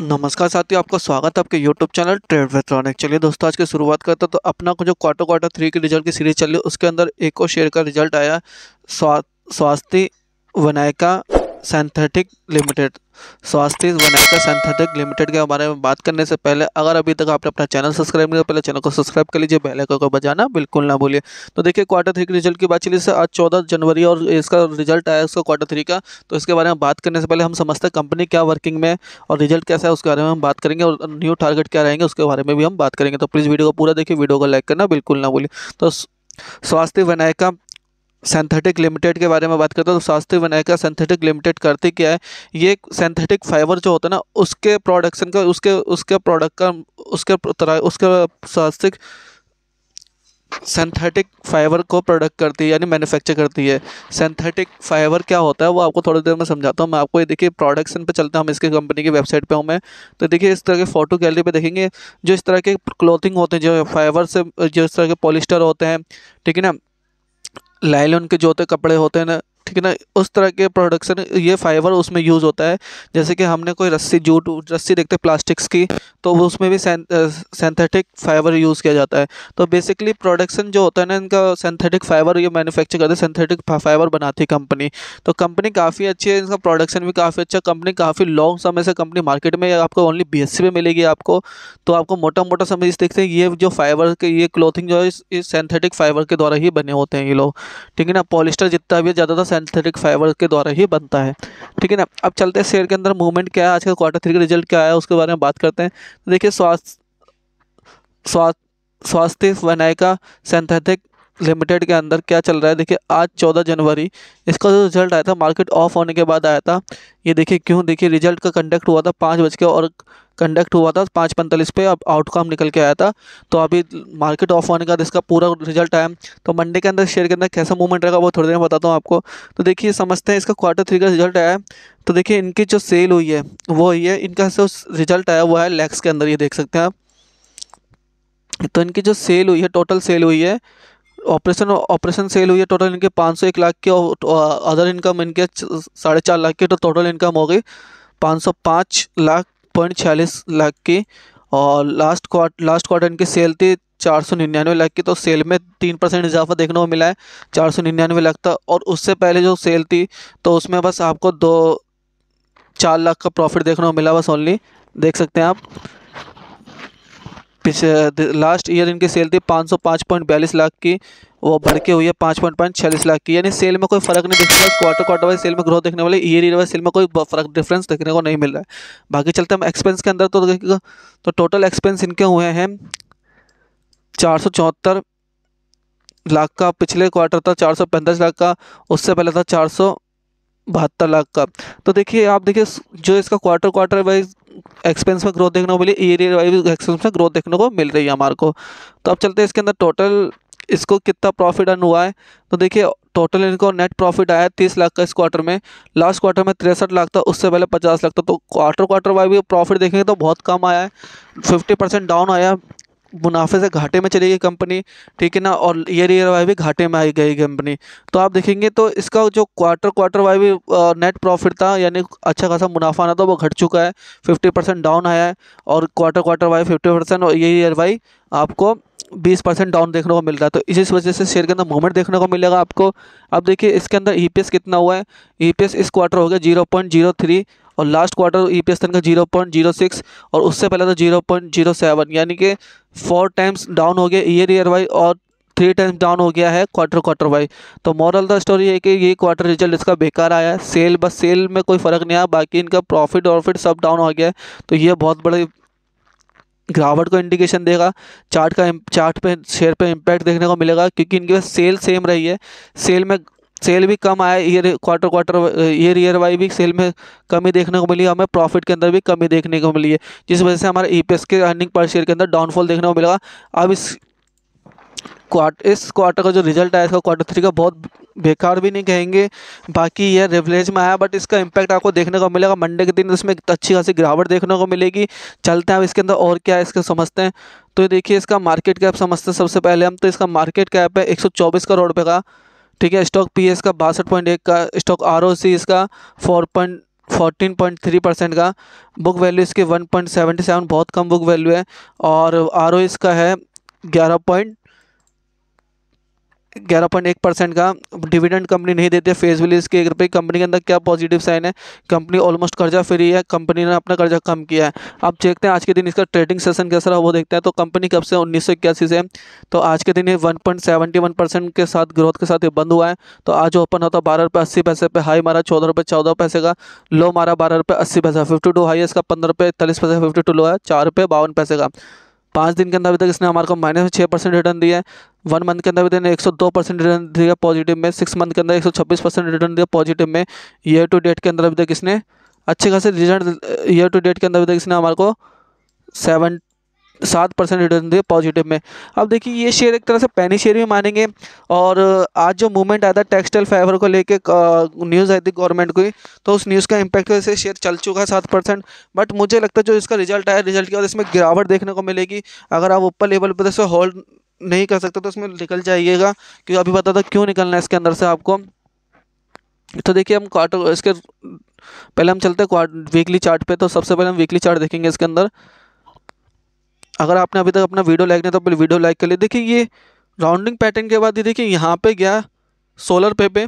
नमस्कार साथियों आपका स्वागत है आपके YouTube चैनल ट्रेड वेट्रॉनिक चलिए दोस्तों आज की शुरुआत करते हैं तो अपना जो क्वार्टर क्वार्टर थ्री के रिजल्ट की सीरीज चल रही है उसके अंदर एक और शेयर का रिजल्ट आया स्वा स्वास्थ्य विनायका सैंथेटिक लिमिटेड स्वास्थ्य वनायका सैंथेटिक लिमिटेड के बारे में बात करने से पहले अगर अभी तक आपने अपना चैनल सब्सक्राइब नहीं किया पहले चैनल को सब्सक्राइब कर लीजिए बेल आइकन को बजाना बिल्कुल ना भूलिए तो देखिए क्वार्टर थ्री के रिजल्ट की बात चली से आज चौदह जनवरी और इसका रिजल्ट आया उसका क्वार्टर थ्री का तो इसके बारे में बात करने से पहले हम समझते हैं कंपनी क्या वर्किंग में और रिजल्ट कैसा है उसके बारे में हम बात करेंगे और न्यू टारगेट क्या रहेंगे उसके बारे में भी हम बात करेंगे तो प्लीज़ वीडियो को पूरा देखिए वीडियो को लाइक करना बिल्कुल ना भूलिए तो स्वास्थ्य विनायका सिंथेटिक लिमिटेड के बारे में बात करता हूँ तो शास्त्री विनायक का सिंथेटिक लिमिटेड करती क्या है ये सिंथेटिक फाइबर जो होता है ना उसके प्रोडक्शन का उसके उसके प्रोडक्ट का उसके तरह उसके शास्त्रिक सिंथेटिक फाइबर को प्रोडक्ट करती है यानी मैन्युफैक्चर करती है सिंथेटिक फाइबर क्या होता है वो आपको थोड़ी देर में समझाता हूँ मैं आपको ये देखिए प्रोडक्शन पे चलते हैं हम इसके कंपनी की वेबसाइट पे हूँ मैं तो देखिए इस तरह के फ़ोटो गैलरी पे देखेंगे जो इस तरह के क्लोथिंग होते हैं जो फाइबर से जो इस तरह के पॉलिस्टर होते हैं ठीक है ना लायलॉन के जो होते कपड़े होते हैं ना ठीक है ना उस तरह के प्रोडक्शन ये फाइबर उसमें यूज़ होता है जैसे कि हमने कोई रस्सी जूट रस्सी देखते हैं प्लास्टिक्स की तो उसमें भी सेंथेटिक फाइबर यूज़ किया जाता है तो बेसिकली प्रोडक्शन जो होता है ना इनका सेंथेटिक फाइबर ये मैन्युफैक्चर करते हैं सेंथेटिक फाइबर बनाती है कंपनी तो कंपनी काफ़ी अच्छी है इनका प्रोडक्शन भी काफ़ी अच्छा कंपनी काफ़ी लॉन्ग समय से कंपनी मार्केट में आपको ओनली बी एस में मिलेगी आपको तो आपको मोटा मोटा समझ देखते हैं ये जो फाइबर के ये क्लोथिंग जो है इस सेंथेटिक फाइबर के द्वारा ही बने होते हैं ये लोग ठीक है ना पॉलिस्टर जितना भी ज़्यादातर सेंथेटिक फाइबर के द्वारा ही बनता है ठीक है ना अब चलते हैं शेयर के अंदर मूवमेंट क्या है आज का क्वार्टर थ्री का रिजल्ट क्या है उसके बारे में बात करते हैं देखिए स्वास्थ्य स्वास्थ्य स्वास्थ्य का सेंथेटिक लिमिटेड के अंदर क्या चल रहा है देखिए आज चौदह जनवरी इसका जो रिजल्ट आया था मार्केट ऑफ होने के बाद आया था ये देखिए क्यों देखिए रिजल्ट का कंडक्ट हुआ था पाँच बज के और कंडक्ट हुआ था पाँच पैंतालीस पे अब आउटकम निकल के आया था तो अभी मार्केट ऑफ होने के बाद इसका पूरा रिजल्ट आया तो मंडे के अंदर शेयर के अंदर कैसा मूवमेंट रहेगा वो थोड़ी देर में बताता हूँ आपको तो देखिए समझते हैं इसका क्वार्टर थ्री का रिजल्ट आया है तो देखिए इनकी जो सेल हुई है वो हुई है इनका जो रिजल्ट आया वो है लैक्स के अंदर ये देख सकते हैं आप तो इनकी जो सेल हुई है टोटल सेल हुई है ऑपरेशन ऑपरेशन सेल हुई है टोटल इनके पाँच सौ एक लाख के और अदर इनकम इनके साढ़े चार लाख के तो टोटल इनकम हो गई पाँच सौ पाँच लाख पॉइंट छियालीस लाख की और लास्ट क्वार्ट लास्ट क्वार्टर इनकी सेल थी चार सौ निन्यानवे लाख की तो सेल में तीन परसेंट इजाफा देखने को मिला है चार सौ निन्यानवे लाख था और उससे पहले जो सेल थी तो उसमें बस आपको दो चार लाख का प्रॉफिट देखने को मिला बस ओनली देख सकते हैं आप पिछले लास्ट ईयर इनकी सेल थी पाँच सौ पाँच पॉइंट बयालीस लाख की वो बढ़ के हुई है पाँच पॉइंट पाँच छियालीस लाख की यानी सेल में कोई फर्क नहीं देखने वाला क्वार्टर क्वार्टर वाइज सेल में ग्रोथ देखने वाले ईयर ईयर वाइज सेल में कोई फर्क डिफरेंस देखने को नहीं मिल रहा है बाकी चलते हम एक्सपेंस के अंदर तो देखेगा तो टोटल एक्सपेंस इनके हुए हैं चार सौ चौहत्तर लाख का पिछले क्वार्टर था चार सौ पैंतालीस लाख का उससे पहले था चार सौ बहत्तर लाख का तो देखिए आप देखिए जो इसका क्वार्टर क्वार्टर वाइज एक्सपेंस में ग्रोथ देखने को मिली ईयर वाइज एक्सपेंस में ग्रोथ देखने को मिल रही है हमारे को तो अब चलते हैं इसके अंदर टोटल इसको कितना प्रॉफिट अर्न हुआ है तो देखिए टोटल इनको नेट प्रॉफिट आया तीस लाख का इस क्वार्टर में लास्ट क्वार्टर में तिरसठ लाख था उससे पहले पचास लाख था तो क्वार्टर क्वार्टर वाइज भी प्रॉफिट देखेंगे तो बहुत कम आया है फिफ्टी परसेंट डाउन आया मुनाफे से घाटे में चली गई कंपनी ठीक है ना और ईयर ईयर वाई भी घाटे में आई गई कंपनी तो आप देखेंगे तो इसका जो क्वार्टर क्वार्टर वाई भी नेट प्रॉफिट था यानी अच्छा खासा मुनाफा आना था वो तो घट चुका है फिफ्टी परसेंट डाउन आया है और quarter quarter wise fifty percent और ईयर ईयर वाई आपको बीस परसेंट डाउन देखने को मिल रहा है तो इसी वजह से शेयर के अंदर मूवमेंट देखने को मिलेगा आपको अब देखिए इसके अंदर ई e कितना हुआ है ई e इस क्वार्टर हो गया जीरो पॉइंट जीरो थ्री और last quarter E P S का जीरो पॉइंट जीरो सिक्स और उससे पहले था जीरो पॉइंट जीरो सेवन यानी कि फोर टाइम्स डाउन हो गया ईयर ईयर वाइज और थ्री टाइम्स डाउन हो गया है क्वार्टर क्वार्टर वाई तो मॉरल द स्टोरी है कि ये क्वार्टर रिजल्ट इसका बेकार आया है सेल बस सेल में कोई फ़र्क नहीं आया बाकी इनका प्रॉफिट वॉफिट सब डाउन हो गया है तो ये बहुत बड़े गिरावट को इंडिकेशन देगा चार्ट का चार्ट पे शेयर पे इम्पैक्ट देखने को मिलेगा क्योंकि इनके पास सेल सेम रही है सेल में सेल भी कम आया year quarter quarter year year wise भी सेल में कमी देखने को मिली हमें प्रॉफिट के अंदर भी कमी देखने को मिली है जिस वजह से हमारे ई e के अर्निंग पर शेयर के अंदर डाउनफॉल देखने को मिलेगा अब इस क्वार्ट इस क्वार्टर का जो रिजल्ट आया इसका क्वार्टर थ्री का बहुत बेकार भी नहीं कहेंगे बाकी यह रिवलेज में आया बट इसका इम्पैक्ट आपको देखने को मिलेगा मंडे के दिन इसमें अच्छी खासी गिरावट देखने को मिलेगी चलते हैं अब इसके अंदर और क्या है इसका समझते हैं तो देखिए इसका मार्केट कैप समझते हैं सबसे पहले हम तो इसका मार्केट कैप है एक करोड़ रुपये का ठीक है स्टॉक पीएस का बासठ पॉइंट एक का स्टॉक आर ओ सी इसका four point fourteen point three percent का बुक वैल्यू इसकी वन पॉइंट सेवेंटी सेवन बहुत कम बुक वैल्यू है और आर ओ इसका है ग्यारह पॉइंट ग्यारह पॉइंट एक परसेंट का डिविडेंड कंपनी नहीं देती है फेस वैल्यू इसके एक रुपये कंपनी के अंदर क्या पॉजिटिव साइन है कंपनी ऑलमोस्ट कर्जा फ्री है कंपनी ने अपना कर्जा कम किया है अब देखते हैं आज के दिन इसका ट्रेडिंग सेशन कैसा रहा वो देखते हैं तो कंपनी कब से उन्नीस सौ इक्यासी से तो आज के दिन ये one point seventy one percent के साथ ग्रोथ के साथ ये बंद हुआ है तो आज ओपन होता बारह रुपये अस्सी पैसे पे हाई मारा चौदह रुपये चौदह पैसे का लो मारा बारह रुपये अस्सी पैसा फिफ्टी टू हाई है इसका पंद्रह रुपये इकतालीस पैसे फिफ्टी टू लो है चार रुपये बावन पैसे का पाँच दिन के अंदर अभी तक इसने हमारे को माइनस में छः परसेंट रिटर्न दिया है वन मंथ के अंदर भी देने एक सौ दो परसेंट रिटर्न दिया पॉजिटिव में सिक्स मंथ के अंदर एक सौ छब्बीस परसेंट रिटर्न दिया पॉजिटिव में ईयर टू डेट के अंदर अभी तक इसने अच्छे खासे रिजल्ट ईयर टू डेट के अंदर अभी तक इसने हमारे को सेवन सात परसेंट रिटर्न दिया पॉजिटिव में अब देखिए ये शेयर एक तरह से पैनी शेयर भी मानेंगे और आज जो मूवमेंट आया था टेक्सटाइल फाइबर को लेके न्यूज़ आई थी गवर्नमेंट की तो उस न्यूज़ का इम्पैक्ट वैसे शेयर चल चुका है सात परसेंट बट मुझे लगता है जो इसका रिजल्ट आया रिजल्ट के बाद इसमें गिरावट देखने को मिलेगी अगर आप ऊपर लेवल पर जैसे होल्ड नहीं कर सकते तो इसमें निकल जाइएगा क्योंकि अभी पता था क्यों निकलना है इसके अंदर से आपको तो देखिए हम क्वार्टर इसके पहले हम चलते हैं वीकली चार्ट पे तो सबसे पहले हम वीकली चार्ट देखेंगे इसके अंदर अगर आपने अभी तक अपना वीडियो लाइक नहीं तो पहले वीडियो लाइक कर लिए देखिए ये राउंडिंग पैटर्न के बाद ये देखिए यहाँ पे गया सोलर पे पे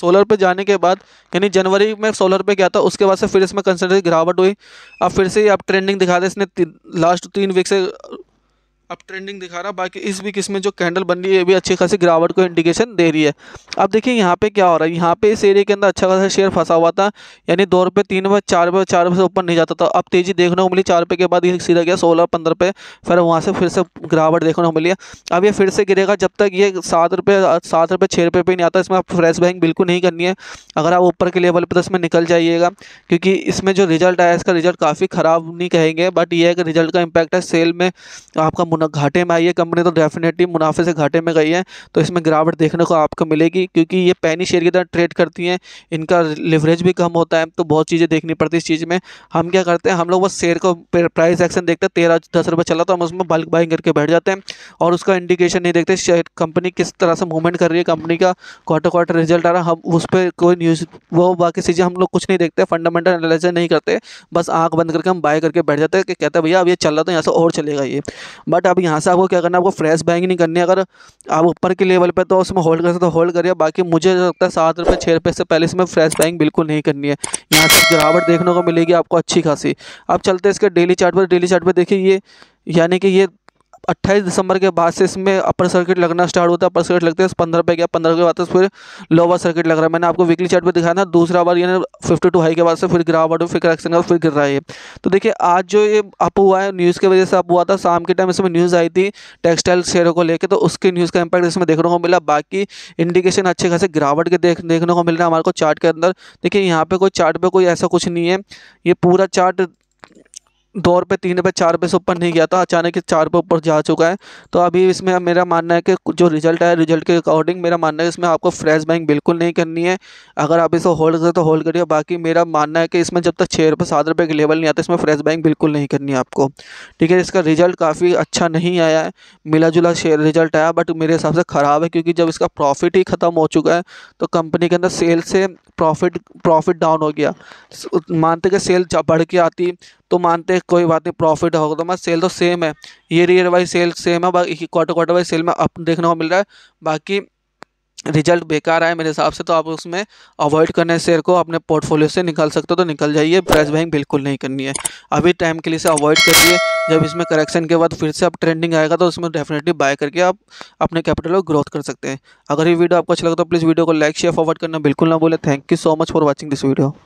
सोलर पे जाने के बाद यानी जनवरी में सोलर पे गया था उसके बाद से फिर इसमें कंसनट्रेट गिरावट हुई अब फिर से आप ट्रेंडिंग दिखा दें इसने लास्ट तीन वीक से अब ट्रेंडिंग दिखा रहा बाकी इस वीक इसमें जो कैंडल बन रही है ये भी अच्छी खासी गिरावट को इंडिकेशन दे रही है अब देखिए यहाँ पे क्या हो रहा है यहाँ पे इस एरिया के अंदर अच्छा खासा शेयर फंसा हुआ था यानी दो रुपये तीन रुपये चार रुपये चार रुपये से ऊपर नहीं जाता था अब तेज़ी देखने को मिली चार रुपये के बाद ये सीधा गया सोलह पंद्रह रुपये फिर वहाँ से फिर से गिरावट देखने को मिली अब ये फिर से गिरेगा जब तक ये सात रुपये सात रुपये छः रुपये पर नहीं आता इसमें आप फ्रेश बैंक बिल्कुल नहीं करनी है अगर आप ऊपर के लेवल पर तो इसमें निकल जाइएगा क्योंकि इसमें जो रिजल्ट आया इसका रिजल्ट काफ़ी ख़राब नहीं कहेंगे बट ये है कि रिजल्ट का इम्पैक्ट है सेल में आपका घाटे में आई है कंपनी तो डेफिनेटली मुनाफे से घाटे में गई है तो इसमें गिरावट देखने को आपको मिलेगी क्योंकि ये पैनी शेयर की तरह ट्रेड करती हैं इनका लिवरेज भी कम होता है तो बहुत चीज़ें देखनी पड़ती है इस चीज़ में हम क्या करते हैं हम लोग बस शेयर को प्राइस एक्शन देखते हैं तेरह दस रुपये चला तो हम उसमें बल्क बाइंग करके बैठ जाते हैं और उसका इंडिकेशन नहीं देखते शेयर कंपनी किस तरह से मूवमेंट कर रही है कंपनी का क्वार्टर क्वार्टर रिजल्ट आ रहा हम उस पर कोई न्यूज़ वो बाकी चीज़ें हम लोग कुछ नहीं देखते फंडामेंटल एनालिस नहीं करते बस आँख बंद करके हम बाय करके बैठ जाते हैं कि कहते हैं भैया अब ये चल रहा था तो यहाँ से और चलेगा ये बट अब यहाँ से आपको क्या करना है आपको फ्रेश बाइंग नहीं करनी है अगर आप ऊपर के लेवल पर तो उसमें होल्ड कर सकते तो होल्ड करिए बाकी मुझे लगता है सात रुपये छः रुपये से पहले इसमें फ्रेश बाइंग बिल्कुल नहीं करनी है यहाँ से गिरावट देखने को मिलेगी आपको अच्छी खासी अब चलते हैं इसके डेली चार्ट पर डेली चार्ट पर देखिए ये यानी कि ये अट्ठाईस दिसंबर के बाद से इसमें अपर सर्किट लगना स्टार्ट होता है अपर सर्किट लगते हैं पंद्रह पे गया पंद्रह के बाद फिर लोअर सर्किट लग रहा है मैंने आपको वीकली चार्ट पे दिखाया था दूसरा बार यानी फिफ्टी टू हाई के बाद से फिर गिरावट फिर करेक्शन का फिर गिर रहा है तो देखिए आज जो ये अप हुआ है न्यूज़ की वजह से अप हुआ था शाम के टाइम इसमें न्यूज़ आई थी टेक्सटाइल शेयरों को लेकर तो उसके न्यूज़ का इम्पैक्ट इसमें देखने को मिला बाकी इंडिकेशन अच्छे खासे गिरावट के देख देखने को मिल रहा है हमारे को चार्ट के अंदर देखिए यहाँ पे कोई चार्ट पे कोई ऐसा कुछ नहीं है ये पूरा चार्ट दो रुपये तीन रुपये चार रुपये से ऊपर नहीं गया था अचानक चार रुपये ऊपर जा चुका है तो अभी इसमें मेरा मानना है कि जो रिजल्ट आया रिजल्ट के अकॉर्डिंग मेरा मानना है इसमें आपको फ्रेश बाइंग बिल्कुल नहीं करनी है अगर आप इसे होल्ड करें तो होल्ड करिए बाकी मेरा मानना है कि इसमें जब तक छः रुपये सात रुपये के लेवल नहीं आता इसमें फ्रेश बाइंग बिल्कुल नहीं करनी है आपको ठीक है इसका रिजल्ट काफ़ी अच्छा नहीं आया है मिला जुला शेयर रिजल्ट आया बट मेरे हिसाब से ख़राब है क्योंकि जब इसका प्रॉफिट ही ख़त्म हो चुका है तो कंपनी के अंदर सेल से प्रॉफिट प्रॉफिट डाउन हो गया मानते कि सेल बढ़ के आती तो मानते कोई बात नहीं प्रॉफिट होगा तो मैं सेल तो सेम है year year wise sale same है बाकी क्वार्टर क्वार्टर वाइज सेल में अप देखने को मिल रहा है बाकी रिजल्ट बेकार आए मेरे हिसाब से तो आप उसमें अवॉइड करने शेयर को अपने पोर्टफोलियो से निकाल सकते हो तो निकल जाइए प्राइस बाइंग बिल्कुल नहीं करनी है अभी टाइम के लिए से अवॉइड करिए जब इसमें करेक्शन के बाद फिर से आप ट्रेंडिंग आएगा तो उसमें डेफिनेटली बाय करके आप अपने कैपिटल को ग्रोथ कर सकते हैं अगर ये वीडियो आपको अच्छा है तो प्लीज़ वीडियो को लाइक शेयर फॉरवर्ड करना बिल्कुल ना बोले thank you so much for watching this video